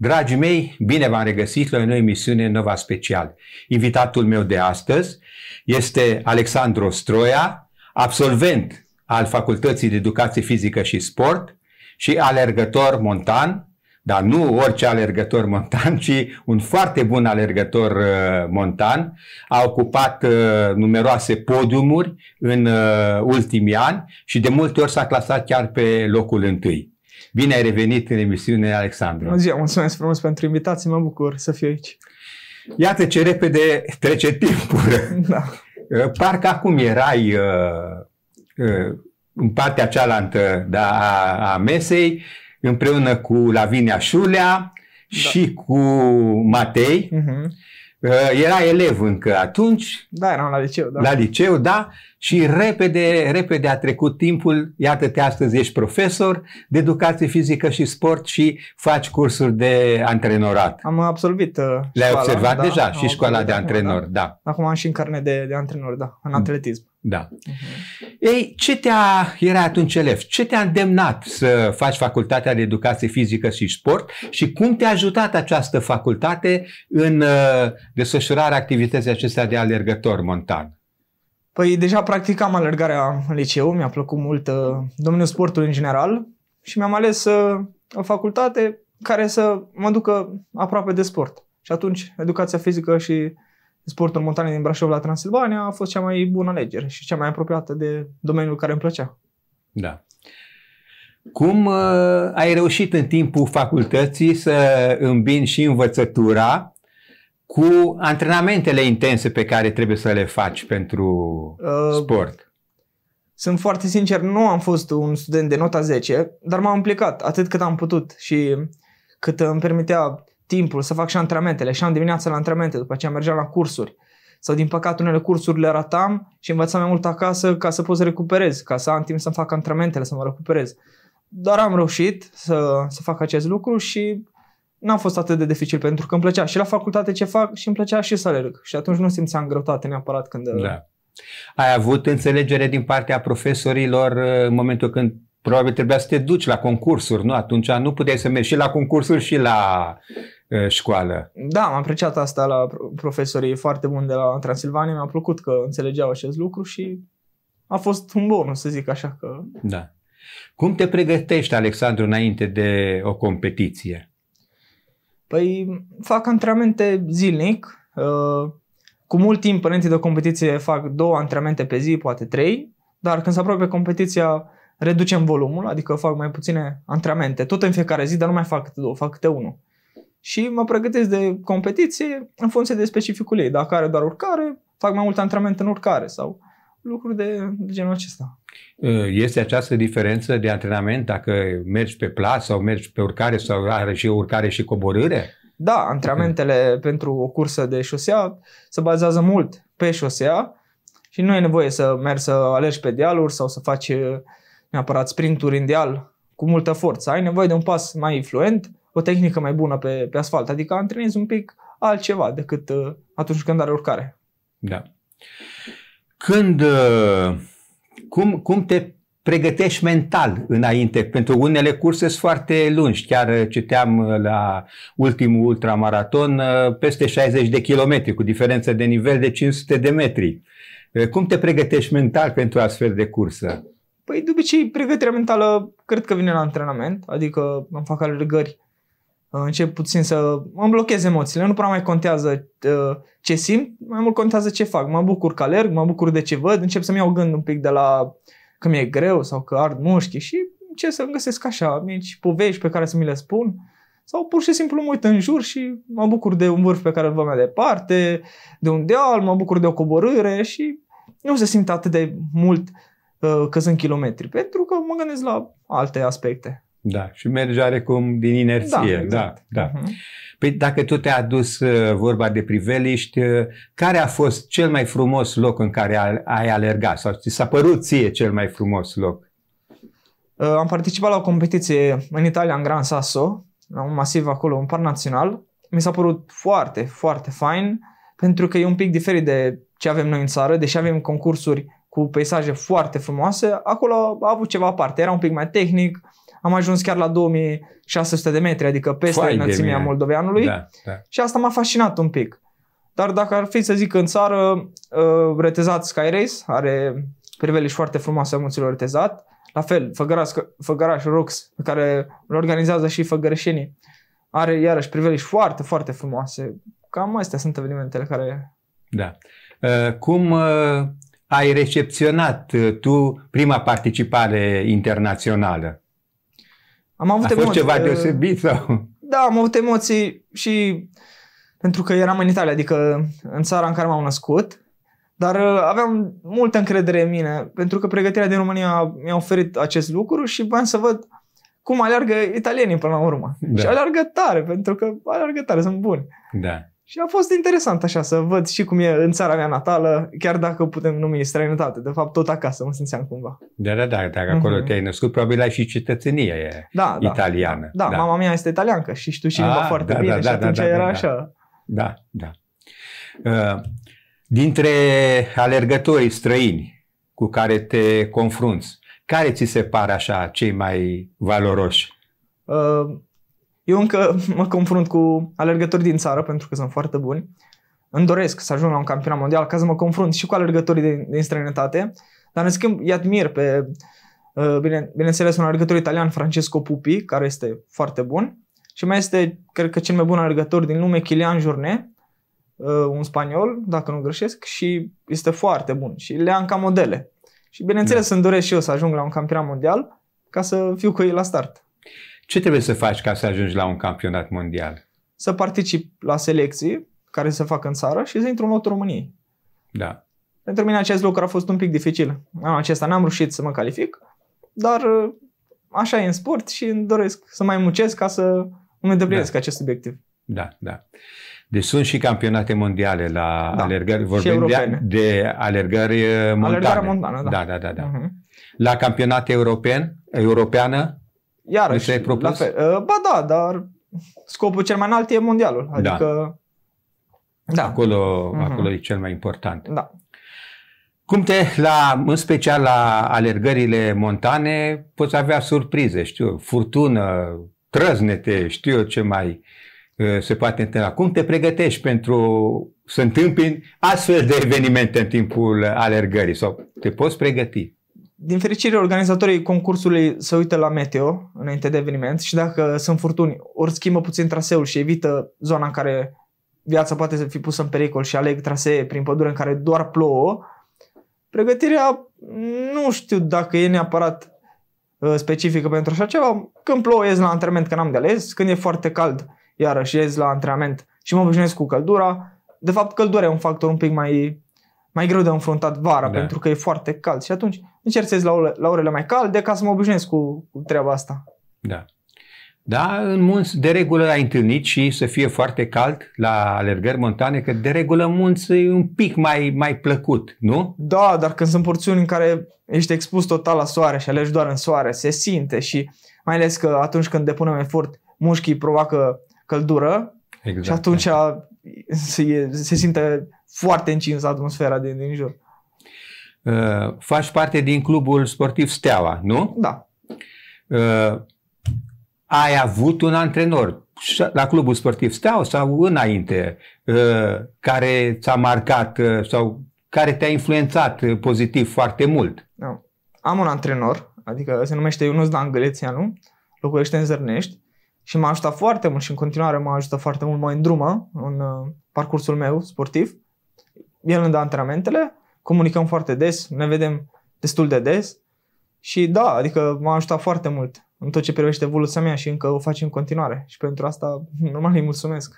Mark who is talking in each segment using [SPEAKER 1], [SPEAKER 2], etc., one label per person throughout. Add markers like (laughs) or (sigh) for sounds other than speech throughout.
[SPEAKER 1] Dragii mei, bine v-am regăsit la o nouă emisiune Nova Special. Invitatul meu de astăzi este Alexandru Stroia, absolvent al Facultății de Educație Fizică și Sport și alergător montan, dar nu orice alergător montan, (laughs) ci un foarte bun alergător uh, montan. A ocupat uh, numeroase podiumuri în uh, ultimii ani și de multe ori s-a clasat chiar pe locul întâi. Bine ai revenit în emisiune, Alexandru.
[SPEAKER 2] Bună ziua, mulțumesc frumos pentru invitație, mă bucur să fiu aici.
[SPEAKER 1] Iată ce repede trece timpul. Da. (laughs) Uh, parcă acum erai uh, uh, în partea cealaltă da, a, mesei, împreună cu Lavinia Șulea da. și da. cu Matei. Uh-huh. era elev încă atunci. Da, eram la liceu, da. La liceu, da și repede, repede a trecut timpul, iată-te astăzi ești profesor de educație fizică și sport și faci cursuri de antrenorat.
[SPEAKER 2] Am absolvit uh, Le-ai observat da, deja
[SPEAKER 1] și școala de antrenor, da.
[SPEAKER 2] da. Acum am și în carne de, de antrenor, da, în mm. atletism.
[SPEAKER 1] Da. Uh-huh. Ei, ce te-a, era atunci elev, ce te-a îndemnat să faci facultatea de educație fizică și sport și cum te-a ajutat această facultate în uh, desfășurarea activității acestea de alergător montan?
[SPEAKER 2] Păi deja practic am alergarea în liceu, mi-a plăcut mult uh, domeniul sportului în general și mi-am ales uh, o facultate care să mă ducă aproape de sport. Și atunci educația fizică și sportul montan din Brașov la Transilvania a fost cea mai bună alegere și cea mai apropiată de domeniul care îmi plăcea.
[SPEAKER 1] Da. Cum uh, ai reușit în timpul facultății să îmbini și învățătura cu antrenamentele intense pe care trebuie să le faci pentru uh, sport?
[SPEAKER 2] Sunt foarte sincer, nu am fost un student de nota 10, dar m-am implicat atât cât am putut și cât îmi permitea timpul să fac și antrenamentele. Și am dimineața la antrenamente, după aceea mergeam la cursuri. Sau din păcate unele cursuri le ratam și învățam mai mult acasă ca să pot să recuperez, ca să am timp să-mi fac antrenamentele, să mă recuperez. Dar am reușit să, să fac acest lucru și n-am fost atât de dificil pentru că îmi plăcea și la facultate ce fac și îmi plăcea și să alerg. Și atunci nu simțeam greutate neapărat când... Uh, da.
[SPEAKER 1] Ai avut înțelegere din partea profesorilor uh, în momentul când probabil trebuia să te duci la concursuri, nu? Atunci nu puteai să mergi și la concursuri și la uh, școală.
[SPEAKER 2] Da, am apreciat asta la profesorii foarte buni de la Transilvania, mi-a plăcut că înțelegeau acest lucru și a fost un bonus, să zic așa că...
[SPEAKER 1] Da. Cum te pregătești, Alexandru, înainte de o competiție?
[SPEAKER 2] Păi fac antrenamente zilnic, uh, cu mult timp înainte de o competiție fac două antrenamente pe zi, poate trei, dar când se apropie competiția reducem volumul, adică fac mai puține antrenamente, tot în fiecare zi, dar nu mai fac câte două, fac câte unul. Și mă pregătesc de competiție în funcție de specificul ei. Dacă are doar urcare, fac mai multe antrenamente în urcare sau lucruri de, genul acesta.
[SPEAKER 1] Ă, este această diferență de antrenament dacă mergi pe plas sau mergi pe urcare sau are și urcare și coborâre?
[SPEAKER 2] Da, antrenamentele uh-huh. pentru o cursă de șosea se bazează mult pe șosea și nu e nevoie să mergi să alergi pe dealuri sau să faci neapărat sprinturi în deal cu multă forță. Ai nevoie de un pas mai influent, o tehnică mai bună pe, pe asfalt, adică antrenezi un pic altceva decât ă, atunci când are urcare.
[SPEAKER 1] Da. Când, uh, cum, cum te pregătești mental înainte, pentru unele curse sunt foarte lungi. Chiar uh, citeam uh, la ultimul ultramaraton peste 60 de kilometri, cu diferență de nivel de 500 de metri. Cum te pregătești mental pentru astfel de cursă?
[SPEAKER 2] Păi de obicei pregătirea mentală cred că vine la antrenament, adică îmi fac alergări Uh, încep puțin să îmi blochez emoțiile, nu prea mai contează uh, ce simt, mai mult contează ce fac. Mă bucur că alerg, mă bucur de ce văd, încep să-mi iau gând un pic de la că mi-e greu sau că ard mușchi și ce să găsesc așa mici povești pe care să mi le spun sau pur și simplu mă uit în jur și mă bucur de un vârf pe care îl văd mai departe, de un deal, mă bucur de o coborâre și nu se simt atât de mult uh, că sunt kilometri, pentru că mă gândesc la alte aspecte.
[SPEAKER 1] Da, și merge oarecum din inerție. Da, exact. da, da. Mhm. Păi dacă tu te ai adus uh, vorba de priveliști, uh, care a fost cel mai frumos loc în care ai alergat? Sau ți s-a părut ție cel mai frumos loc?
[SPEAKER 2] Uh, am participat la o competiție în Italia, în Gran Sasso, la un masiv acolo, un par național. Mi s-a părut foarte, foarte fain, pentru că e un pic diferit de ce avem noi în țară, deși avem concursuri cu peisaje foarte frumoase, acolo a avut ceva aparte. Era un pic mai tehnic, am ajuns chiar la 2600 de metri, adică peste Fai înălțimea moldoveanului da, da. și asta m-a fascinat un pic. Dar dacă ar fi să zic în țară, uh, retezat Sky Race, are priveliști foarte frumoase a munților retezat, la fel, Făgăraș, Făgăraș Rux, pe care îl organizează și făgărășenii, are iarăși priveliști foarte, foarte frumoase. Cam astea sunt evenimentele care...
[SPEAKER 1] Da. Uh, cum uh, ai recepționat tu prima participare internațională?
[SPEAKER 2] Am avut A emoții. fost ceva uh, deosebit sau? Da, am avut emoții și pentru că eram în Italia, adică în țara în care m-am născut, dar uh, aveam multă încredere în mine, pentru că pregătirea din România mi-a oferit acest lucru și voiam să văd cum aleargă italienii până la urmă. Da. Și aleargă tare, pentru că aleargă tare, sunt buni. Da. Și a fost interesant așa să văd și cum e în țara mea natală, chiar dacă putem numi străinătate. De fapt, tot acasă mă simțeam cumva.
[SPEAKER 1] Da, da, da, dacă acolo mm-hmm. te-ai născut, probabil ai și cetățenie da, da, italiană. Da, da, da, mama
[SPEAKER 2] mea este italiancă și știu și limba ah, foarte da, bine da, și da, atunci da, da, era da, așa.
[SPEAKER 1] Da, da. Uh, dintre alergătorii străini cu care te confrunți, care ți se par așa cei mai valoroși?
[SPEAKER 2] Uh, eu încă mă confrunt cu alergători din țară, pentru că sunt foarte buni. Îmi doresc să ajung la un campionat mondial ca să mă confrunt și cu alergătorii din, din străinătate, dar în schimb îi admir pe, uh, bine, bineînțeles, un alergător italian, Francesco Pupi, care este foarte bun, și mai este, cred că, cel mai bun alergător din lume, Kilian Jornet, uh, un spaniol, dacă nu greșesc, și este foarte bun și le am ca modele. Și bineînțeles da. îmi doresc și eu să ajung la un campionat mondial ca să fiu cu ei la start.
[SPEAKER 1] Ce trebuie să faci ca să ajungi la un campionat mondial?
[SPEAKER 2] Să particip la selecții care se fac în țară și să intru în lotul României. Da. Pentru mine acest lucru a fost un pic dificil. Anul acesta n-am reușit să mă calific, dar uh, așa e în sport și îmi doresc să mai muncesc ca să îmi îndeplinesc da. acest obiectiv.
[SPEAKER 1] Da, da. Deci sunt și campionate mondiale la da. alergări, vorbim de, de alergări uh, montane. Alergarea montană, da. Da, da, da. da. Uh-huh. La campionate european, europeană?
[SPEAKER 2] Iarăși, ai propus? La fel. Ă, ba da, dar scopul cel mai înalt e mondialul. Da. Adică...
[SPEAKER 1] Da. da. Acolo, uh-huh. acolo e cel mai important. Da. Cum te, la, în special la alergările montane, poți avea surprize, știu, furtună, trăznete, știu eu ce mai ă, se poate întâmpla. Cum te pregătești pentru să întâmpini astfel de evenimente în timpul alergării? Sau te poți pregăti?
[SPEAKER 2] Din fericire, organizatorii concursului se uită la meteo înainte de eveniment și dacă sunt furtuni, ori schimbă puțin traseul și evită zona în care viața poate să fi pusă în pericol și aleg trasee prin pădure în care doar plouă, pregătirea nu știu dacă e neapărat uh, specifică pentru așa ceva. Când plouă ies la antrenament, că n-am de ales, când e foarte cald, iarăși ies la antrenament și mă obișnuiesc cu căldura. De fapt, căldura e un factor un pic mai, mai greu de înfruntat vara, da. pentru că e foarte cald și atunci încercez la, ore, la orele mai calde ca să mă obișnuiesc cu, cu treaba asta.
[SPEAKER 1] Da. Da, în munți de regulă ai întâlnit și să fie foarte cald la alergări montane, că de regulă munți e un pic mai, mai plăcut, nu? Da, dar când sunt porțiuni în care ești expus
[SPEAKER 2] total la soare și alegi doar în soare, se simte și mai ales că atunci când depunem efort, mușchii provoacă căldură exact. și atunci da. se, se simte foarte încinsă atmosfera din, din jur.
[SPEAKER 1] Uh, faci parte din clubul sportiv Steaua, nu? Da. Uh, ai avut un antrenor la clubul sportiv Steaua sau înainte uh, care ți-a marcat uh, sau care te-a influențat uh, pozitiv foarte mult?
[SPEAKER 2] Da. Am un antrenor, adică se numește Ionuț Dan nu? locuiește în Zărnești și m-a ajutat foarte mult și în continuare m-a ajutat foarte mult, mă îndrumă în uh, parcursul meu sportiv. El îmi dă antrenamentele, comunicăm foarte des, ne vedem destul de des și da, adică m-a ajutat foarte mult în tot ce privește evoluția mea și încă o facem în continuare și pentru asta (laughs) normal îi mulțumesc.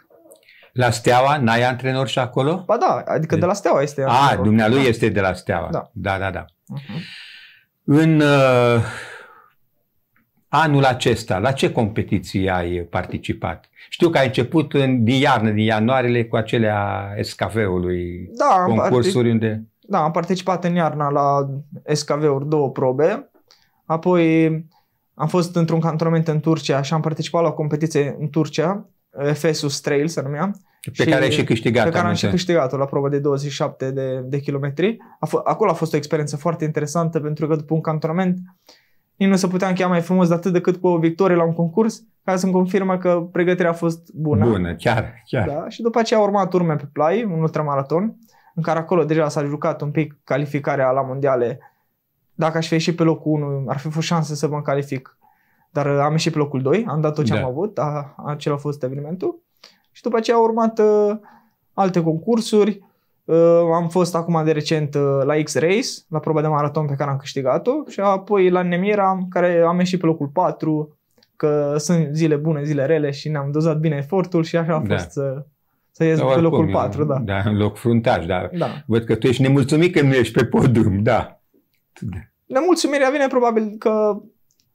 [SPEAKER 1] La Steaua n-ai antrenor și acolo? Ba da, adică de, de la Steaua este. A, ah, antrenor. dumnealui da. este de la Steaua. Da, da, da. da. Uh-huh. În uh, anul acesta, la ce competiții ai participat? Știu că ai început în, din iarnă, din ianuarie, cu acelea escafeului, da, concursuri partic- unde
[SPEAKER 2] da, am participat în iarna la SKV-uri două probe, apoi am fost într-un cantonament în Turcia și am participat la o competiție în Turcia, Efesus Trail se numea. Pe și care ai și câștigat. Pe care am și câștigat-o la proba de 27 de, de kilometri. Acolo a fost o experiență foarte interesantă pentru că după un cantonament nici nu se putea încheia mai frumos de atât decât cu o victorie la un concurs ca să-mi confirmă că pregătirea a fost bună. Bună, chiar, chiar. Da? Și după aceea a urmat urme pe play, un ultramaraton. Uh, în care acolo deja s-a jucat un pic calificarea la mondiale. Dacă aș fi ieșit pe locul 1, ar fi fost șanse să mă calific. Dar am ieșit pe locul 2, am dat tot ce da. am avut, a, acela a fost evenimentul. Și după aceea au urmat uh, alte concursuri. Uh, am fost acum de recent uh, la X-Race, la proba de maraton pe care am câștigat-o și apoi la Nemira, care am ieșit pe locul 4, că sunt zile bune, zile rele și ne-am dozat bine efortul și așa a da. fost uh, să ies pe locul 4, da.
[SPEAKER 1] Da, în loc fruntaș, dar da. văd că tu ești nemulțumit că nu ești pe podium, da.
[SPEAKER 2] Nemulțumirea vine probabil că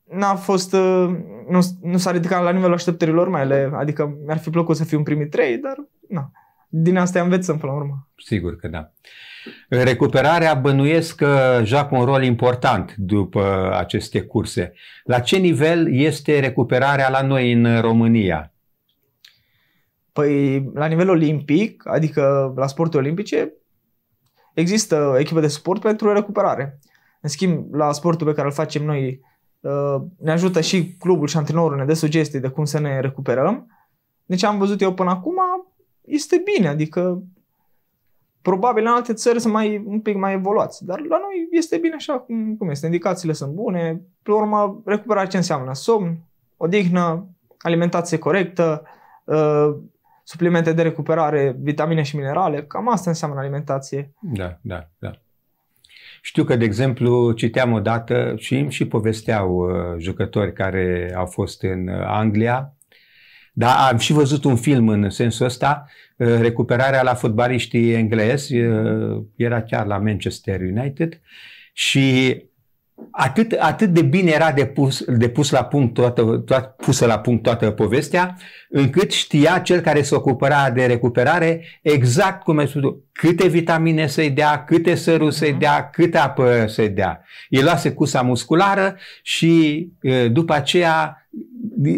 [SPEAKER 2] n-a fost, uh, nu, nu s-a ridicat la nivelul așteptărilor mele, adică mi-ar fi plăcut să fiu în primii trei, dar nu. Din asta învățăm până la urmă.
[SPEAKER 1] Sigur că da. Recuperarea bănuiesc că joacă un rol important după aceste curse. La ce nivel este recuperarea la noi în România?
[SPEAKER 2] Păi, la nivel olimpic, adică la sporturi olimpice, există echipe de sport pentru recuperare. În schimb, la sportul pe care îl facem noi, uh, ne ajută și clubul și antrenorul, ne dă sugestii de cum să ne recuperăm. Deci am văzut eu până acum, este bine, adică probabil în alte țări sunt mai, un pic mai evoluați, dar la noi este bine așa cum, cum este, indicațiile sunt bune, pe urmă recuperarea ce înseamnă? Somn, odihnă, alimentație corectă, uh, suplimente de recuperare, vitamine și minerale, cam asta înseamnă alimentație.
[SPEAKER 1] Da, da, da. Știu că, de exemplu, citeam odată și îmi și povesteau uh, jucători care au fost în uh, Anglia, dar am și văzut un film în sensul ăsta, uh, recuperarea la fotbaliștii englezi, era chiar la Manchester United și atât, atât de bine era depus, depus la punct toată, toată, pusă la punct toată povestea, încât știa cel care se s-o de recuperare exact cum ai spus câte vitamine să-i dea, câte săruri să-i mhm. dea, câte apă să-i dea. El luase cusa musculară și după aceea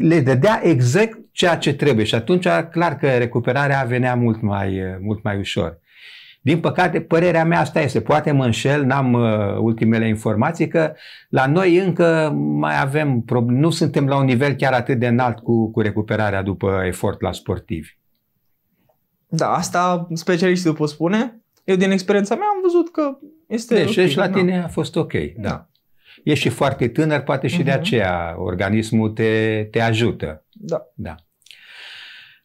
[SPEAKER 1] le dădea exact ceea ce trebuie și atunci clar că recuperarea venea mult mai, mult mai ușor. Din păcate, părerea mea asta este. Poate mă înșel, n-am uh, ultimele informații, că la noi încă mai avem, nu suntem la un nivel chiar atât de înalt cu, cu recuperarea după efort la sportivi.
[SPEAKER 2] Da, asta specialiștii pot spune. Eu din experiența mea am văzut că este Deci okay, și la da. tine a
[SPEAKER 1] fost ok, da. da. Ești și foarte tânăr, poate și uh-huh. de mhm. aceea organismul te, te ajută. Da. da.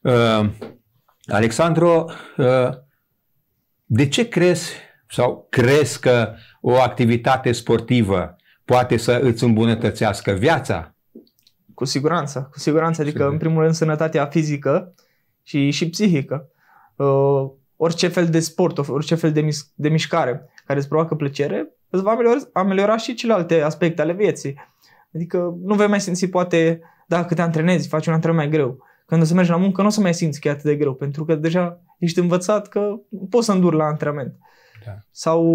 [SPEAKER 1] Uh, Alexandru, uh, de ce crezi sau crezi că o activitate sportivă poate să îți îmbunătățească viața? Cu siguranță, cu siguranță, adică în primul
[SPEAKER 2] rând sănătatea fizică și, și psihică. Uh, orice fel de sport, orice fel de, mis- de mișcare care îți provoacă plăcere, îți va ameliora, ameliora și celelalte aspecte ale vieții. Adică nu vei mai simți poate, dacă te antrenezi, faci un antrenament mai greu, când o să mergi la muncă, nu o să mai simți că e atât de greu, pentru că deja ești învățat că poți să înduri la antrenament. Da. Sau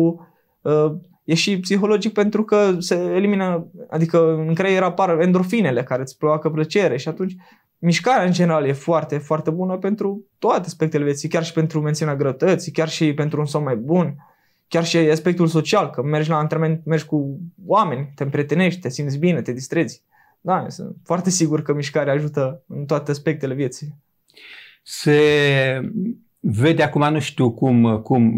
[SPEAKER 2] uh, e și psihologic pentru că se elimină, adică în creier apar endorfinele care îți provoacă plăcere și atunci mișcarea în general e foarte, foarte bună pentru toate aspectele vieții, chiar și pentru menținerea grătății, chiar și pentru un somn mai bun, chiar și aspectul social, că mergi la antrenament, mergi cu oameni, te împretenești, te simți bine, te distrezi. Da, eu sunt foarte sigur că mișcarea ajută în toate
[SPEAKER 1] aspectele vieții. Se vede acum, nu știu cum, cum,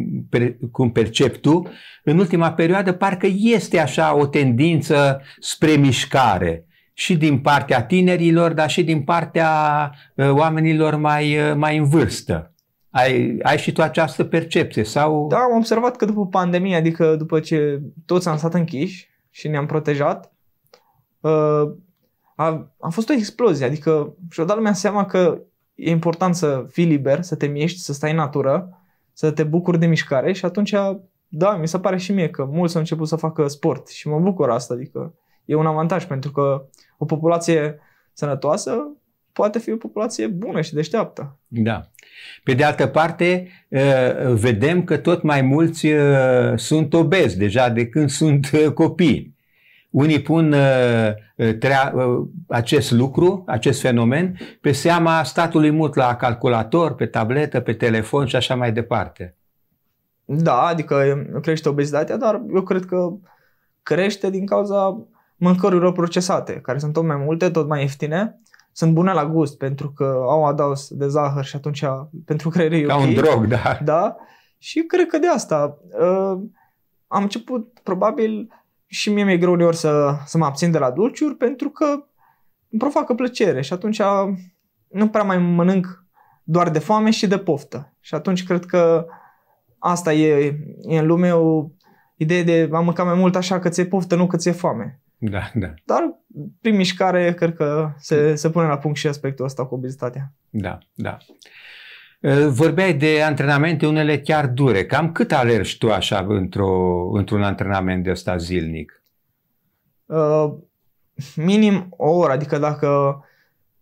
[SPEAKER 1] cum percep tu, în ultima perioadă parcă este așa o tendință spre mișcare și din partea tinerilor, dar și din partea uh, oamenilor mai, uh, mai în vârstă. Ai, ai și tu această percepție?
[SPEAKER 2] sau? Da, am observat că după pandemie, adică după ce toți am stat închiși și ne-am protejat, uh, a, a fost o explozie, adică și-o dat lumea seama că e important să fii liber, să te miști, să stai în natură, să te bucuri de mișcare și atunci, da, mi se pare și mie că mulți au început să facă sport și mă bucur asta, adică e un avantaj pentru că o populație sănătoasă poate fi o populație bună și deșteaptă.
[SPEAKER 1] Da. Pe de altă parte, ă, vedem că tot mai mulți ă, sunt obezi deja de când sunt ă, copii. Unii pun uh, uh, trea, uh, acest lucru, acest fenomen, pe seama statului mut la calculator, pe tabletă, pe telefon și așa mai departe.
[SPEAKER 2] Da, adică crește obezitatea, dar eu cred că crește din cauza mâncărurilor procesate, care sunt tot mai multe, tot mai ieftine, sunt bune la gust pentru că au adaus de zahăr și atunci pentru creier e Ca okay. un drog, da. Da? Și cred că de asta uh, am început probabil și mie mi-e greu uneori să, să mă abțin de la dulciuri pentru că îmi provoacă plăcere și atunci nu prea mai mănânc doar de foame și de poftă. Și atunci cred că asta e, e în lume o idee de a mânca mai mult așa că ți-e poftă, nu că ți-e foame. Da, da. Dar prin mișcare cred că se, se pune la punct și aspectul ăsta cu obezitatea.
[SPEAKER 1] Da, da. Vorbeai de antrenamente, unele chiar dure. Cam cât alergi tu așa într-o, într-un antrenament de ăsta zilnic?
[SPEAKER 2] Uh, minim o oră, adică dacă...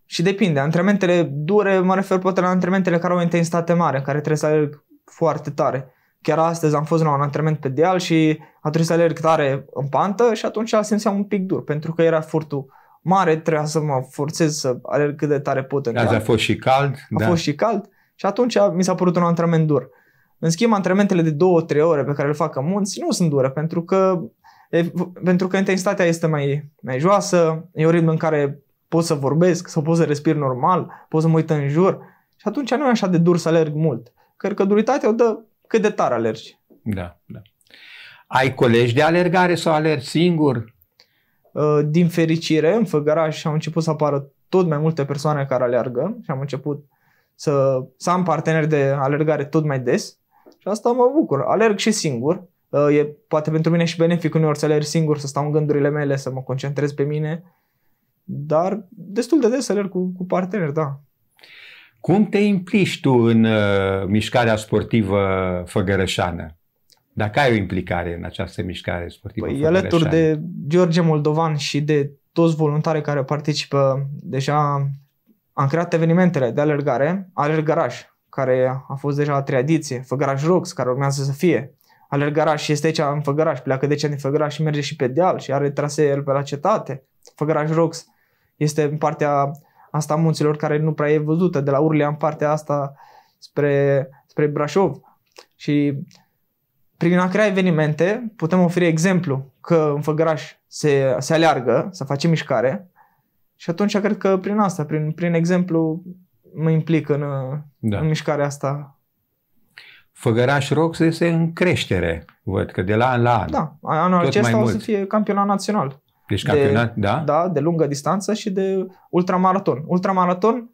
[SPEAKER 2] Și depinde, antrenamentele dure, mă refer poate la antrenamentele care au intensitate mare, care trebuie să alerg foarte tare. Chiar astăzi am fost la un antrenament pe deal și a trebuit să alerg tare în pantă și atunci simțeam un pic dur, pentru că era furtul mare, trebuia să mă forțez să alerg cât de tare pot Azi a fost
[SPEAKER 1] și cald. A da. fost
[SPEAKER 2] și cald și atunci mi s-a părut un antrenament dur. În schimb, antrenamentele de 2-3 ore pe care le fac în munți nu sunt dure, pentru că, e, pentru că intensitatea este mai, mai joasă, e un ritm în care pot să vorbesc sau pot să respir normal, pot să mă uit în jur și atunci nu e așa de dur să alerg mult. Cred că duritatea o dă cât de tare alergi. Da, da. Ai colegi de alergare sau alergi singur? Ă, din fericire, în Făgăraș au început să apară tot mai multe persoane care alergă și am început să, să am parteneri de alergare tot mai des și asta mă bucur. Alerg și singur. Uh, e poate pentru mine și benefic uneori să alerg singur, să stau în gândurile mele, să mă concentrez pe mine, dar destul de des să alerg cu, cu parteneri, da.
[SPEAKER 1] Cum te implici tu în uh, mișcarea sportivă făgărășană? Dacă ai o implicare în această mișcare sportivă păi, alături de
[SPEAKER 2] George Moldovan și de toți voluntarii care participă deja am creat evenimentele de alergare, Alergaraj, care a fost deja la treia ediție, Făgăraș rox, care urmează să fie, Alergaraș este aici în Făgăraș, pleacă de aici din Făgăraș și merge și pe deal și are trasee pe la cetate. Făgăraș Rox este în partea asta a munților care nu prea e văzută, de la Urlea în partea asta spre, spre Brașov. Și prin a crea evenimente putem oferi exemplu că în Făgăraș se, se aleargă, să face mișcare, și atunci cred că prin asta, prin, prin exemplu, mă implic în, da. în mișcarea asta.
[SPEAKER 1] Făgăraș Rox este în creștere, văd că de la an la an. Da,
[SPEAKER 2] anul Tot acesta o mult. să fie campionat național.
[SPEAKER 1] Deci campionat, de, da?
[SPEAKER 2] Da, de lungă distanță și de ultramaraton. Ultramaraton,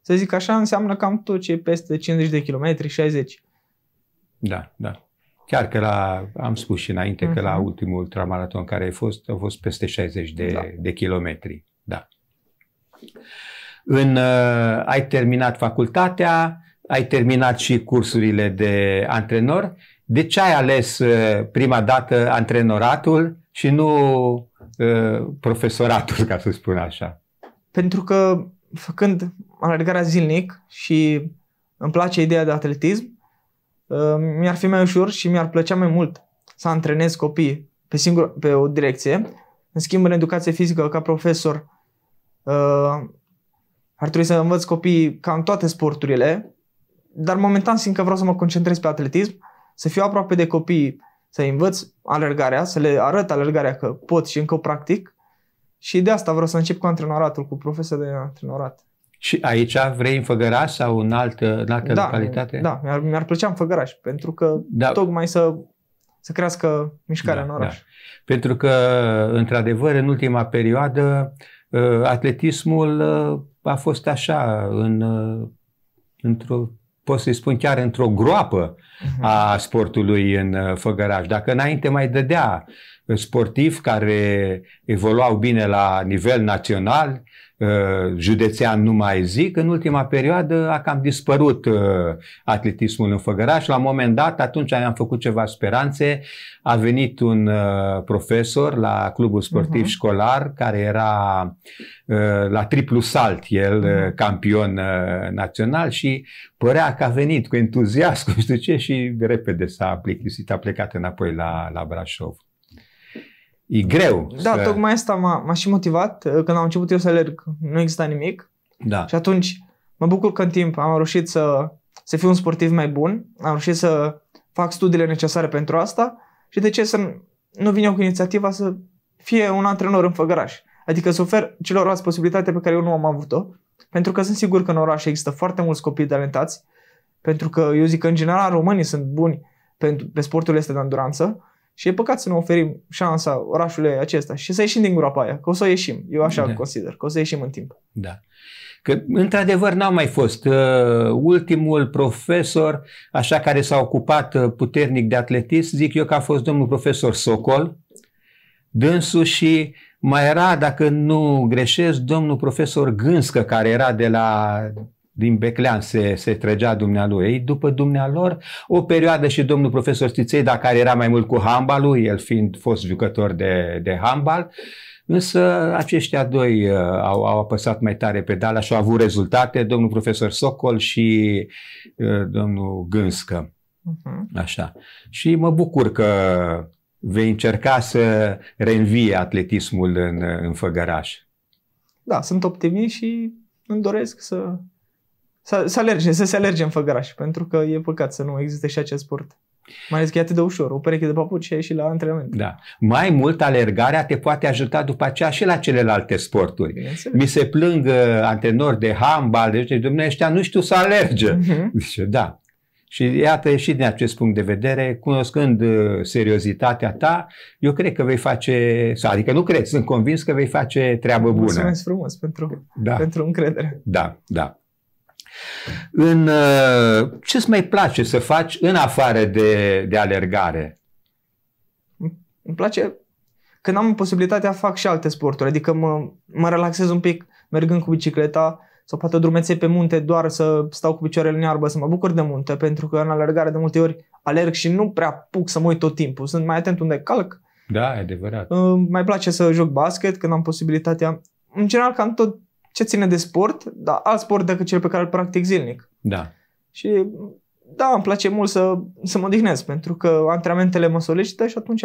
[SPEAKER 2] să zic așa, înseamnă cam tot ce e peste 50 de kilometri, 60.
[SPEAKER 1] Da, da. Chiar că la, am spus și înainte mm-hmm. că la mhm. ultimul ultramaraton care a fost, a fost peste 60 de, da. de kilometri. Da. În, uh, ai terminat facultatea, ai terminat și cursurile de antrenor. De ce ai ales uh, prima dată antrenoratul și nu uh, profesoratul, ca să spun așa?
[SPEAKER 2] Pentru că făcând alergarea zilnic și îmi place ideea de atletism, uh, mi-ar fi mai ușor și mi-ar plăcea mai mult să antrenez copii pe, singur, pe o direcție. În schimb, în educație fizică, ca profesor, Uh, ar trebui să învăț copiii în toate sporturile, dar momentan simt că vreau să mă concentrez pe atletism, să fiu aproape de copii, să-i învăț alergarea, să le arăt alergarea că pot și încă o practic și de asta vreau să încep cu antrenoratul, cu profesor de antrenorat.
[SPEAKER 1] Și aici vrei în Făgăraș sau în altă, în altă da, localitate? Da,
[SPEAKER 2] mi-ar, mi-ar plăcea în Făgăraș, pentru că
[SPEAKER 1] da. tocmai să, să crească
[SPEAKER 2] mișcarea da, în da. oraș.
[SPEAKER 1] Da. Pentru că, într-adevăr, în ultima perioadă Uh, atletismul uh, a fost așa, în, uh, într-o, pot să-i spun chiar într-o groapă mhm. a sportului în Făgăraș. Dacă înainte mai dădea sportivi care evoluau bine la nivel național, uh, județean nu mai zic, în ultima perioadă a cam dispărut uh, atletismul în Făgăraș. La un moment dat, atunci am făcut ceva speranțe, a venit un uh, profesor la clubul sportiv uh-huh. școlar care era la triplu salt, el uh-huh. campion național și părea că a venit cu entuziasm, (laughs) știu ce, și repede s-a plictisit, a plecat înapoi la, la Brașov. E greu. Da, să... tocmai
[SPEAKER 2] asta m-a, m-a și motivat. Uh, când am început eu să alerg, nu exista nimic. Da. Și atunci mă bucur că în timp am reușit să, să fiu un sportiv mai bun, am reușit să fac studiile necesare pentru asta și de ce să nu vin eu cu inițiativa să fie un antrenor în Făgăraș. Adică să ofer celorlalți posibilitate pe care eu nu am avut-o, pentru că sunt sigur că în oraș există foarte mulți copii talentați, pentru că eu zic că în general românii sunt buni pentru, pe sportul este de înduranță, și e păcat să nu oferim șansa orașului acesta și să ieșim din groapa aia, că o să ieșim. Eu așa da. consider, că o să ieșim în timp.
[SPEAKER 1] Da. Că, într-adevăr, n-au mai fost. Uh, ultimul profesor, așa care s-a ocupat uh, puternic de atletism, zic eu că a fost domnul profesor Socol, dânsul și mai era, dacă nu greșesc, domnul profesor Gânscă, care era de la din Beclean se, se trăgea dumnealui. Ei, după dumnealor, o perioadă și domnul profesor Stiței, dacă care era mai mult cu handbalul, el fiind fost jucător de, de handbal, însă aceștia doi uh, au, au apăsat mai tare pedala și au avut rezultate, domnul profesor Socol și uh, domnul Gânscă.
[SPEAKER 2] Uh-huh.
[SPEAKER 1] Așa. Și mă bucur că vei încerca să reînvie atletismul în, în Făgăraș.
[SPEAKER 2] Da, sunt optimist și îmi doresc să să, să alerge, să se alerge în făgăraș, pentru că e păcat să nu existe și acest sport. Mai ales că e atât de ușor, o pereche de papuci și la antrenament.
[SPEAKER 1] Da. Mai mult, alergarea te poate ajuta după aceea și la celelalte sporturi. Mi se plâng uh, antrenori de handbal, deci, deci dumneavoastră ăștia nu știu să alerge. Uh-huh. (laughs) da. Și iată, și din acest punct de vedere, cunoscând uh, seriozitatea ta, eu cred că vei face, adică nu cred, sunt convins că vei face treabă bună. Mulțumesc frumos pentru, da. pentru încredere. Da, da. În, uh, ce-ți mai place să faci în afară de, de alergare?
[SPEAKER 2] Îmi place când am posibilitatea fac și alte sporturi, adică mă, mă relaxez un pic mergând cu bicicleta sau poate drumețe pe munte doar să stau cu picioarele în iarbă, să mă bucur de munte, pentru că în alergare de multe ori alerg și nu prea puc să mă uit tot timpul, sunt mai atent unde calc.
[SPEAKER 1] Da, e adevărat.
[SPEAKER 2] Uh, mai place să joc basket când am posibilitatea. În general, cam tot ce ține de sport, dar alt sport decât cel pe care îl practic zilnic. Da. Și da, îmi place mult să, să mă odihnesc, pentru că antrenamentele mă solicită și atunci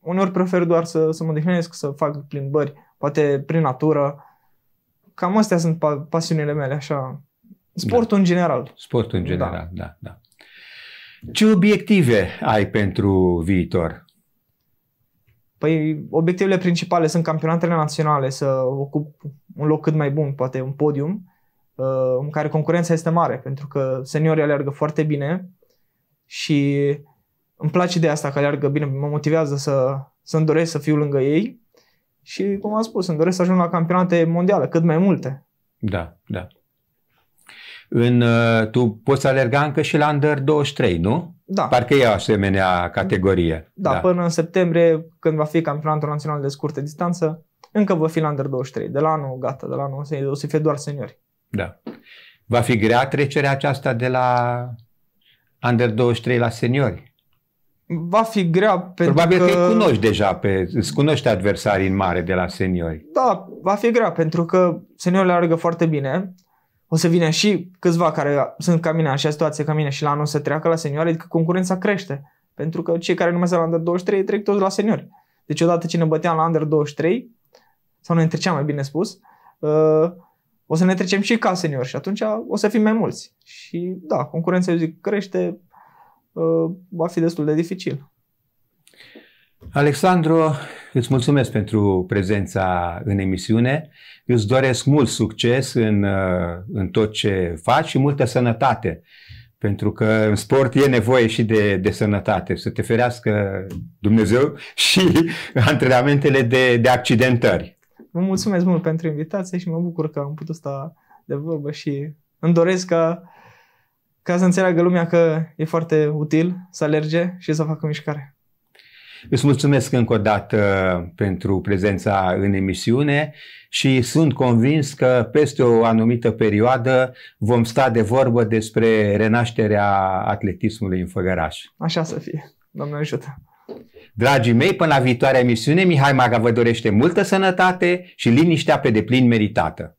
[SPEAKER 2] uneori prefer doar să, să mă odihnesc, să fac plimbări, poate prin natură. Cam astea sunt pa- pasiunile mele, așa. Sportul
[SPEAKER 1] da. în general. Sportul în general, da, da. da. Ce obiective ai pentru viitor? Păi obiectivele principale sunt
[SPEAKER 2] campionatele naționale, să ocup un loc cât mai bun, poate un podium, uh, în care concurența este mare, pentru că seniorii alergă foarte bine și îmi place de asta că alergă bine, mă motivează să, să-mi doresc să fiu lângă ei și, cum am spus, îmi doresc să ajung la campionate mondiale, cât mai multe.
[SPEAKER 1] Da, da. În, uh, tu poți alerga încă și la Under 23, nu? Da. Parcă e o asemenea categorie. Da, da, până
[SPEAKER 2] în septembrie, când va fi campionatul național de scurtă distanță, încă va fi la Under 23. De la anul, gata, de la anul o să fie doar seniori.
[SPEAKER 1] Da. Va fi grea trecerea aceasta de la Under 23 la seniori? Va fi grea pentru Probabil că... că îi cunoști deja, pe, îți cunoști adversarii în mare de la seniori.
[SPEAKER 2] Da, va fi grea pentru că seniorii le foarte bine o să vină și câțiva care sunt ca mine așa situație ca mine și la anul să treacă la seniori, adică concurența crește. Pentru că cei care nu mai sunt la Under 23 trec toți la seniori. Deci odată ce ne băteam la Under 23, sau ne treceam mai bine spus, uh, o să ne trecem și ca seniori și atunci o să fim mai mulți. Și da, concurența, eu zic, crește, uh, va fi destul de dificil.
[SPEAKER 1] Alexandru, îți mulțumesc pentru prezența în emisiune. Eu îți doresc mult succes în, uh, în tot ce faci și multă sănătate. Pentru că în sport e nevoie și de, de sănătate. Să te ferească Dumnezeu (laughs) și antrenamentele de, de accidentări.
[SPEAKER 2] Vă mulțumesc mult pentru invitație și mă bucur că am putut sta de vorbă și îmi doresc ca, ca să înțeleagă lumea că e foarte util să alerge și să facă mișcare.
[SPEAKER 1] Îți mulțumesc încă o dată uh, pentru prezența în emisiune și sunt convins că peste o anumită perioadă vom sta de vorbă despre renașterea atletismului în Făgăraș. Așa
[SPEAKER 2] să fie. Doamne ajută!
[SPEAKER 1] Dragii mei, până la viitoarea emisiune, Mihai Maga vă dorește multă sănătate și liniștea pe deplin meritată.